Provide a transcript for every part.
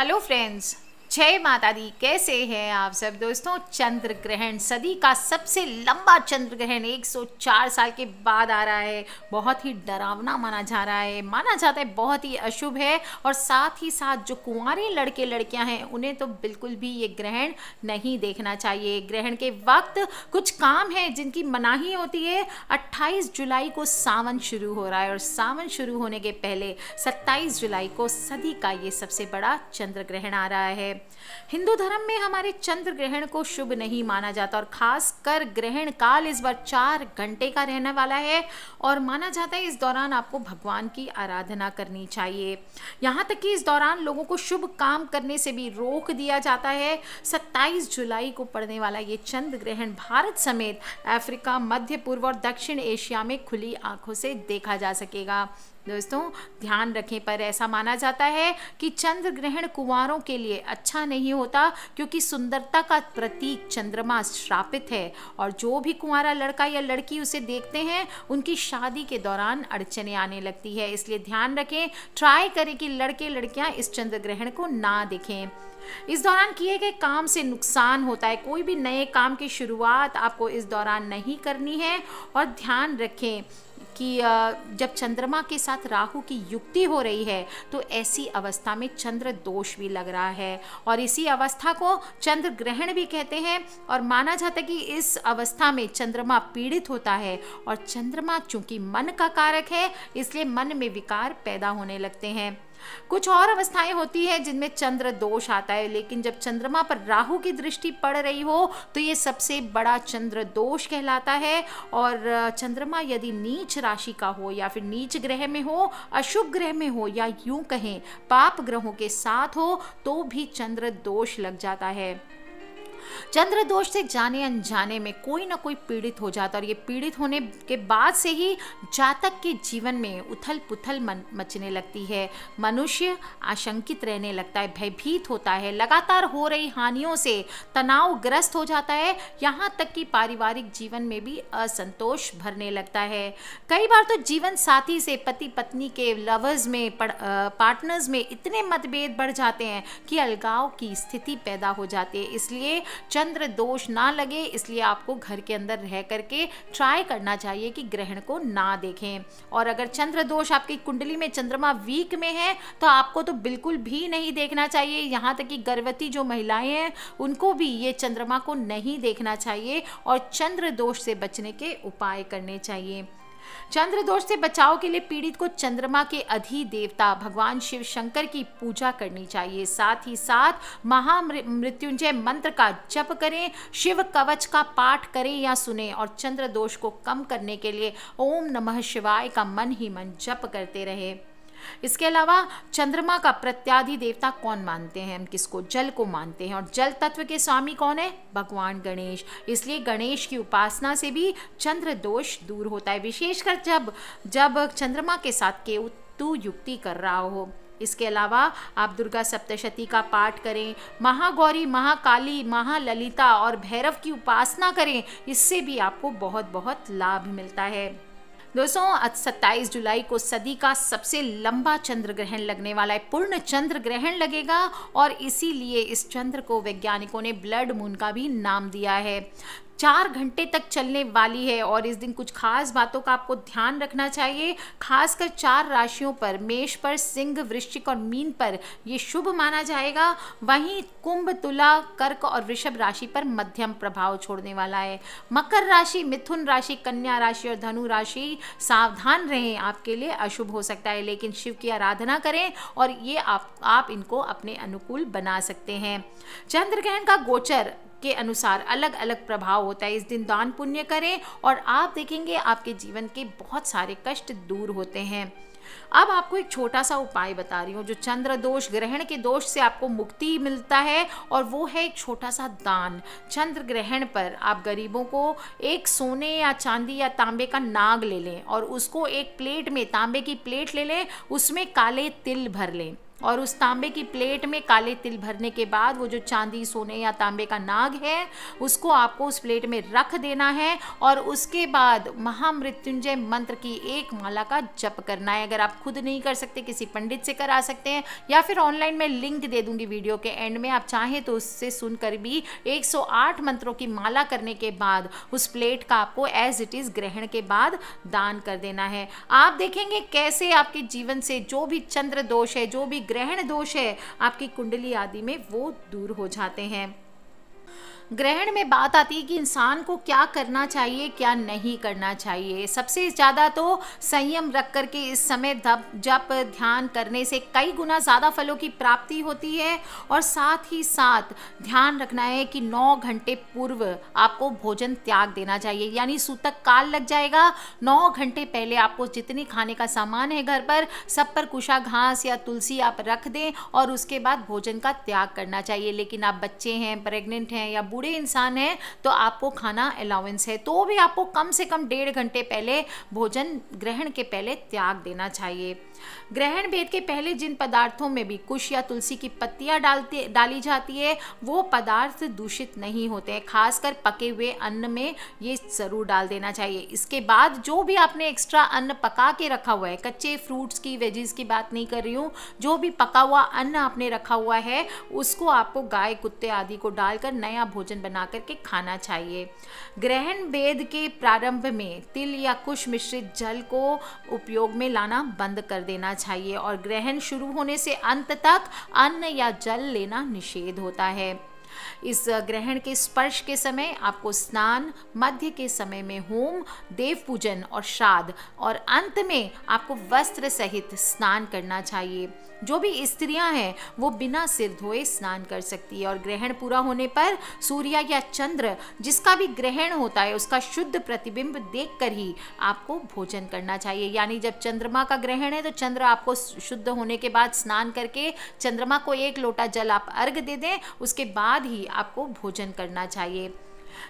Hello friends, जय माता दी कैसे हैं आप सब दोस्तों चंद्र ग्रहण सदी का सबसे लंबा चंद्र ग्रहण 104 साल के बाद आ रहा है बहुत ही डरावना माना जा रहा है माना जाता है बहुत ही अशुभ है और साथ ही साथ जो कुंवारे लड़के लड़कियां हैं उन्हें तो बिल्कुल भी ये ग्रहण नहीं देखना चाहिए ग्रहण के वक्त कुछ काम है जिनकी मनाही होती है अट्ठाईस जुलाई को सावन शुरू हो रहा है और सावन शुरू होने के पहले सत्ताईस जुलाई को सदी का ये सबसे बड़ा चंद्र ग्रहण आ रहा है हिंदू धर्म में हमारे चंद्र ग्रहण को शुभ नहीं माना जाता और खास कर ग्रहण काल इस बार चार घंटे का रहने वाला है और माना जाता है इस दौरान आपको भगवान की आराधना करनी चाहिए यहाँ तक कि इस दौरान लोगों को शुभ काम करने से भी रोक दिया जाता है 27 जुलाई को पड़ने वाला ये चंद्र ग्रहण भारत समेत अफ्रीका मध्य पूर्व और दक्षिण एशिया में खुली आंखों से देखा जा सकेगा दोस्तों ध्यान रखें पर ऐसा माना जाता है कि चंद्र ग्रहण कुंवरों के लिए अच्छा नहीं होता क्योंकि सुंदरता का प्रतीक चंद्रमा श्रापित है और जो भी कुंवरा लड़का या लड़की उसे देखते हैं उनकी शादी के दौरान अड़चने आने लगती है इसलिए ध्यान रखें ट्राई करें कि लड़के लड़कियां इस चंद्र ग्रहण को ना देखें इस दौरान किए गए काम से नुकसान होता है कोई भी नए काम की शुरुआत आपको इस दौरान नहीं करनी है और ध्यान रखें कि जब चंद्रमा के साथ राहु की युक्ति हो रही है तो ऐसी अवस्था में चंद्र दोष भी लग रहा है और इसी अवस्था को चंद्र ग्रहण भी कहते हैं और माना जाता है कि इस अवस्था में चंद्रमा पीड़ित होता है और चंद्रमा चूंकि मन का कारक है इसलिए मन में विकार पैदा होने लगते हैं कुछ और अवस्थाएं होती है जिनमें चंद्र दोष आता है लेकिन जब चंद्रमा पर राहु की दृष्टि पड़ रही हो तो ये सबसे बड़ा चंद्र दोष कहलाता है और चंद्रमा यदि नीच राशि का हो या फिर नीच ग्रह में हो अशुभ ग्रह में हो या यूं कहें पाप ग्रहों के साथ हो तो भी चंद्र दोष लग जाता है चंद्र दोष से जाने अनजाने में कोई ना कोई पीड़ित हो जाता और ये पीड़ित होने के बाद से ही जातक के जीवन में उथल पुथल मन मचने लगती है मनुष्य आशंकित रहने लगता है भयभीत होता है लगातार हो रही हानियों से तनाव ग्रस्त हो जाता है यहाँ तक कि पारिवारिक जीवन में भी असंतोष भरने लगता है कई बार तो जीवन साथी से पति पत्नी के लवर्स में पार्टनर्स में इतने मतभेद बढ़ जाते हैं कि अलगाव की स्थिति पैदा हो जाती है इसलिए चंद्र दोष ना लगे इसलिए आपको घर के अंदर रह करके ट्राई करना चाहिए कि ग्रहण को ना देखें और अगर चंद्र दोष आपकी कुंडली में चंद्रमा वीक में है तो आपको तो बिल्कुल भी नहीं देखना चाहिए यहाँ तक कि गर्भवती जो महिलाएं हैं उनको भी ये चंद्रमा को नहीं देखना चाहिए और चंद्र दोष से बचने के उपाय करने चाहिए चंद्र दोष से बचाव के लिए पीड़ित को चंद्रमा के अधि देवता भगवान शिव शंकर की पूजा करनी चाहिए साथ ही साथ महामृत्युंजय मंत्र का जप करें शिव कवच का पाठ करें या सुने और चंद्र दोष को कम करने के लिए ओम नमः शिवाय का मन ही मन जप करते रहे इसके अलावा चंद्रमा का प्रत्याधि देवता कौन मानते हैं हम किसको जल को मानते हैं और जल तत्व के स्वामी कौन है भगवान गणेश इसलिए गणेश की उपासना से भी चंद्र दोष दूर होता है विशेषकर जब जब चंद्रमा के साथ के युक्ति कर रहा हो इसके अलावा आप दुर्गा सप्तशती का पाठ करें महागौरी महाकाली महाललिता और भैरव की उपासना करें इससे भी आपको बहुत बहुत लाभ मिलता है दोस्तों आज सत्ताईस जुलाई को सदी का सबसे लंबा चंद्र ग्रहण लगने वाला है पूर्ण चंद्र ग्रहण लगेगा और इसीलिए इस चंद्र को वैज्ञानिकों ने ब्लड मून का भी नाम दिया है चार घंटे तक चलने वाली है और इस दिन कुछ खास बातों का आपको ध्यान रखना चाहिए खासकर चार राशियों पर मेष पर सिंह वृश्चिक और मीन पर ये शुभ माना जाएगा वहीं कुंभ तुला कर्क और वृषभ राशि पर मध्यम प्रभाव छोड़ने वाला है मकर राशि मिथुन राशि कन्या राशि और धनु राशि सावधान रहें आपके लिए अशुभ हो सकता है लेकिन शिव की आराधना करें और ये आप आप इनको अपने अनुकूल बना सकते हैं चंद्र ग्रहण का गोचर के अनुसार अलग अलग प्रभाव होता है इस दिन दान पुण्य करें और आप देखेंगे आपके जीवन के बहुत सारे कष्ट दूर होते हैं अब आपको एक छोटा सा उपाय बता रही हूँ जो चंद्र दोष ग्रहण के दोष से आपको मुक्ति मिलता है और वो है एक छोटा सा दान चंद्र ग्रहण पर आप गरीबों को एक सोने या चांदी या तांबे का नाग ले लें और उसको एक प्लेट में तांबे की प्लेट ले लें उसमें काले तिल भर लें और उस तांबे की प्लेट में काले तिल भरने के बाद वो जो चांदी सोने या तांबे का नाग है उसको आपको उस प्लेट में रख देना है और उसके बाद महामृत्युंजय मंत्र की एक माला का जप करना है अगर आप खुद नहीं कर सकते किसी पंडित से करा सकते हैं या फिर ऑनलाइन मैं लिंक दे दूंगी वीडियो के एंड में आप चाहें तो उससे सुनकर भी 108 मंत्रों की माला करने के बाद उस प्लेट का आपको एज इट इज़ ग्रहण के बाद दान कर देना है आप देखेंगे कैसे आपके जीवन से जो भी चंद्र दोष है जो भी ग्रहण दोष है आपकी कुंडली आदि में वो दूर हो जाते हैं ग्रहण में बात आती है कि इंसान को क्या करना चाहिए क्या नहीं करना चाहिए सबसे ज़्यादा तो संयम रख कर के इस समय धप जप ध्यान करने से कई गुना ज़्यादा फलों की प्राप्ति होती है और साथ ही साथ ध्यान रखना है कि नौ घंटे पूर्व आपको भोजन त्याग देना चाहिए यानी सूतक काल लग जाएगा नौ घंटे पहले आपको जितनी खाने का सामान है घर पर सब पर कुशा घास या तुलसी आप रख दें और उसके बाद भोजन का त्याग करना चाहिए लेकिन आप बच्चे हैं प्रेग्नेंट हैं या बूढ़े इंसान हैं तो आपको खाना अलाउंस है तो भी आपको कम से कम डेढ़ घंटे पहले भोजन ग्रहण के पहले त्याग देना चाहिए ग्रहण भेद के पहले जिन पदार्थों में भी कुश या तुलसी की पत्तियां डालती डाली जाती है वो पदार्थ दूषित नहीं होते हैं खासकर पके हुए अन्न में ये ज़रूर डाल देना चाहिए इसके बाद जो भी आपने एक्स्ट्रा अन्न पका के रखा हुआ है कच्चे फ्रूट्स की वेजेस की बात नहीं कर रही हूँ जो भी पका हुआ अन्न आपने रखा हुआ है उसको आपको गाय कुत्ते आदि को डालकर नया भोजन भोजन बना करके खाना चाहिए ग्रहण वेद के प्रारंभ में तिल या कुश मिश्रित जल को उपयोग में लाना बंद कर देना चाहिए और ग्रहण शुरू होने से अंत तक अन्न या जल लेना निषेध होता है इस ग्रहण के स्पर्श के समय आपको स्नान मध्य के समय में होम देव पूजन और श्राद्ध और अंत में आपको वस्त्र सहित स्नान करना चाहिए जो भी स्त्रियां हैं वो बिना सिर धोए स्नान कर सकती है और ग्रहण पूरा होने पर सूर्य या चंद्र जिसका भी ग्रहण होता है उसका शुद्ध प्रतिबिंब देखकर ही आपको भोजन करना चाहिए यानी जब चंद्रमा का ग्रहण है तो चंद्र आपको शुद्ध होने के बाद स्नान करके चंद्रमा को एक लोटा जल आप अर्घ दे दें उसके बाद ही आपको भोजन करना चाहिए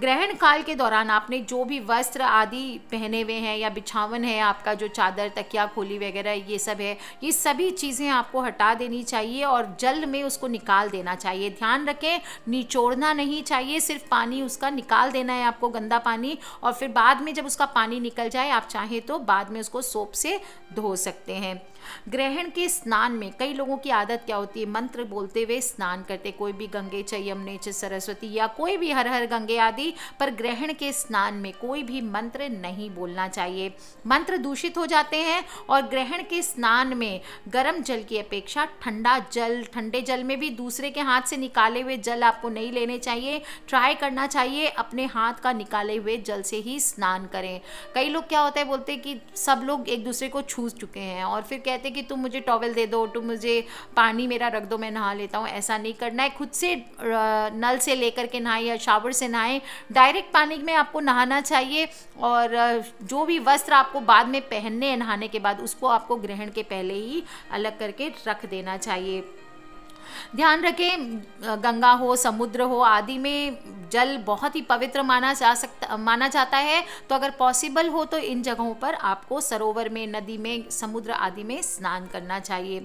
ग्रहण काल के दौरान आपने जो भी वस्त्र आदि पहने हुए हैं या बिछावन है आपका जो चादर तकिया खोली वगैरह ये सब है ये सभी चीज़ें आपको हटा देनी चाहिए और जल में उसको निकाल देना चाहिए ध्यान रखें निचोड़ना नहीं चाहिए सिर्फ पानी उसका निकाल देना है आपको गंदा पानी और फिर बाद में जब उसका पानी निकल जाए आप चाहें तो बाद में उसको सोप से धो सकते हैं ग्रहण के स्नान में कई लोगों की आदत क्या होती है मंत्र बोलते हुए स्नान करते कोई भी गंगे चयम च सरस्वती या कोई भी हर हर गंगे इत्यादि पर ग्रहण के स्नान में कोई भी मंत्र नहीं बोलना चाहिए मंत्र दूषित हो जाते हैं और ग्रहण के स्नान में गर्म जल की अपेक्षा ठंडा जल ठंडे जल में भी दूसरे के हाथ से निकाले हुए जल आपको नहीं लेने चाहिए ट्राई करना चाहिए अपने हाथ का निकाले हुए जल से ही स्नान करें कई लोग क्या होता है बोलते हैं कि सब लोग एक दूसरे को छू चुके हैं और फिर कहते हैं कि तुम मुझे टॉवल दे दो तुम मुझे पानी मेरा रख दो मैं नहा लेता हूँ ऐसा नहीं करना है खुद से नल से लेकर के नहाए या शावर से नहाए नहाएं डायरेक्ट पानी में आपको नहाना चाहिए और जो भी वस्त्र आपको बाद में पहनने नहाने के बाद उसको आपको ग्रहण के पहले ही अलग करके रख देना चाहिए ध्यान रखें गंगा हो समुद्र हो आदि में जल बहुत ही पवित्र माना जा सकता माना जाता है तो अगर पॉसिबल हो तो इन जगहों पर आपको सरोवर में नदी में समुद्र आदि में स्नान करना चाहिए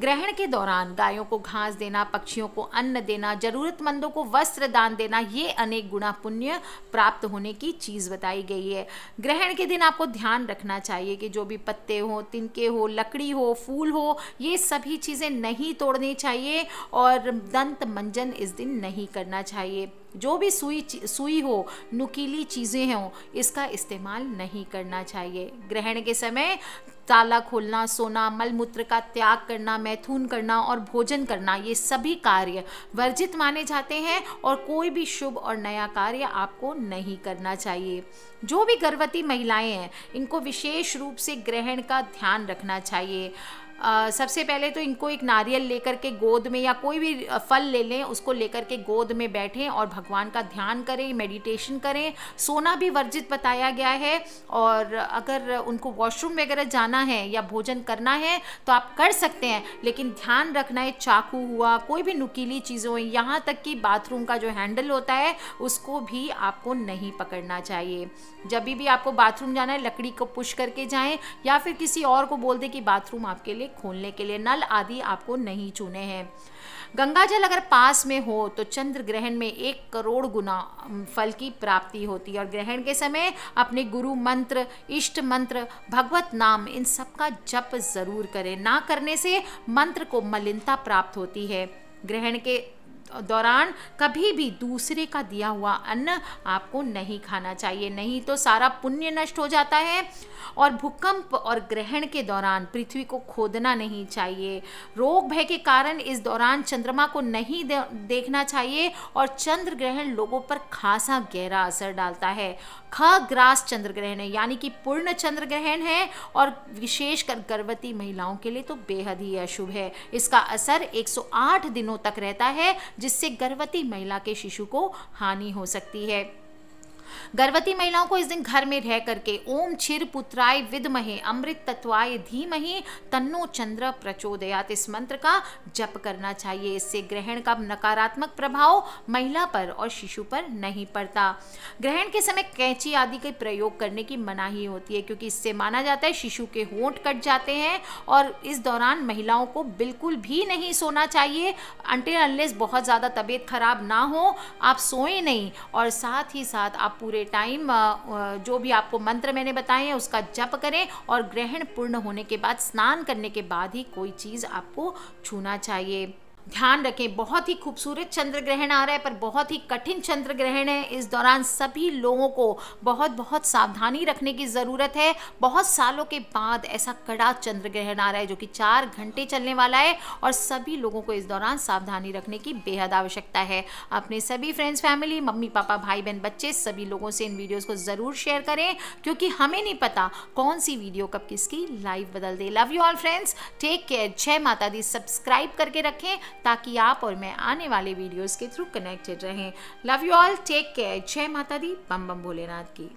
ग्रहण के दौरान गायों को घास देना पक्षियों को अन्न देना ज़रूरतमंदों को वस्त्र दान देना ये अनेक गुणा पुण्य प्राप्त होने की चीज़ बताई गई है ग्रहण के दिन आपको ध्यान रखना चाहिए कि जो भी पत्ते हों तिनके हो लकड़ी हो फूल हो ये सभी चीज़ें नहीं तोड़नी चाहिए और दंत मंजन इस दिन नहीं करना चाहिए जो भी सुई सुई हो नुकीली चीज़ें हों इसका इस्तेमाल नहीं करना चाहिए ग्रहण के समय ताला खोलना सोना मल मूत्र का त्याग करना मैथुन करना और भोजन करना ये सभी कार्य वर्जित माने जाते हैं और कोई भी शुभ और नया कार्य आपको नहीं करना चाहिए जो भी गर्भवती महिलाएं हैं इनको विशेष रूप से ग्रहण का ध्यान रखना चाहिए आ, सबसे पहले तो इनको एक नारियल लेकर के गोद में या कोई भी फल ले लें उसको लेकर के गोद में बैठें और भगवान का ध्यान करें मेडिटेशन करें सोना भी वर्जित बताया गया है और अगर उनको वॉशरूम वगैरह जाना है या भोजन करना है तो आप कर सकते हैं लेकिन ध्यान रखना है चाकू हुआ कोई भी नुकीली चीज़ें यहाँ तक कि बाथरूम का जो हैंडल होता है उसको भी आपको नहीं पकड़ना चाहिए जब भी आपको बाथरूम जाना है लकड़ी को पुश करके जाएँ या फिर किसी और को बोल दें कि बाथरूम आपके लिए लिए खोलने के लिए नल आदि आपको नहीं चुने हैं गंगा जल अगर पास में हो तो चंद्र ग्रहण में एक करोड़ गुना फल की प्राप्ति होती है और ग्रहण के समय अपने गुरु मंत्र इष्ट मंत्र भगवत नाम इन सब का जप ज़रूर करें ना करने से मंत्र को मलिनता प्राप्त होती है ग्रहण के दौरान कभी भी दूसरे का दिया हुआ अन्न आपको नहीं खाना चाहिए नहीं तो सारा पुण्य नष्ट हो जाता है और भूकंप और ग्रहण के दौरान पृथ्वी को खोदना नहीं चाहिए रोग भय के कारण इस दौरान चंद्रमा को नहीं दे, देखना चाहिए और चंद्र ग्रहण लोगों पर खासा गहरा असर डालता है ख ग्रास चंद्र ग्रहण है यानी कि पूर्ण चंद्र ग्रहण है और विशेषकर गर्भवती महिलाओं के लिए तो बेहद ही अशुभ है इसका असर एक दिनों तक रहता है जिससे गर्भवती महिला के शिशु को हानि हो सकती है गर्भवती महिलाओं को इस दिन घर में रह करके ओम छिर पुत्राय विदमहे अमृत तत्वाय धीमहि तन्नो चंद्र प्रचोदयात इस मंत्र का जप करना चाहिए इससे ग्रहण का नकारात्मक प्रभाव महिला पर और शिशु पर नहीं पड़ता ग्रहण के समय कैंची आदि के प्रयोग करने की मनाही होती है क्योंकि इससे माना जाता है शिशु के होंठ कट जाते हैं और इस दौरान महिलाओं को बिल्कुल भी नहीं सोना चाहिए अंटे अनलेस बहुत ज़्यादा तबीयत खराब ना हो आप सोएं नहीं और साथ ही साथ आप आप पूरे टाइम जो भी आपको मंत्र मैंने बताए हैं उसका जप करें और ग्रहण पूर्ण होने के बाद स्नान करने के बाद ही कोई चीज़ आपको छूना चाहिए ध्यान रखें बहुत ही खूबसूरत चंद्र ग्रहण आ रहा है पर बहुत ही कठिन चंद्र ग्रहण है इस दौरान सभी लोगों को बहुत बहुत सावधानी रखने की ज़रूरत है बहुत सालों के बाद ऐसा कड़ा चंद्र ग्रहण आ रहा है जो कि चार घंटे चलने वाला है और सभी लोगों को इस दौरान सावधानी रखने की बेहद आवश्यकता है अपने सभी फ्रेंड्स फैमिली मम्मी पापा भाई बहन बच्चे सभी लोगों से इन वीडियोज़ को ज़रूर शेयर करें क्योंकि हमें नहीं पता कौन सी वीडियो कब किसकी लाइव बदल दे love you all friends take care जय माता दी सब्सक्राइब करके रखें ताकि आप और मैं आने वाले वीडियोज़ के थ्रू कनेक्टेड रहें love you all take care जय माता दी बम बम भोलेनाथ की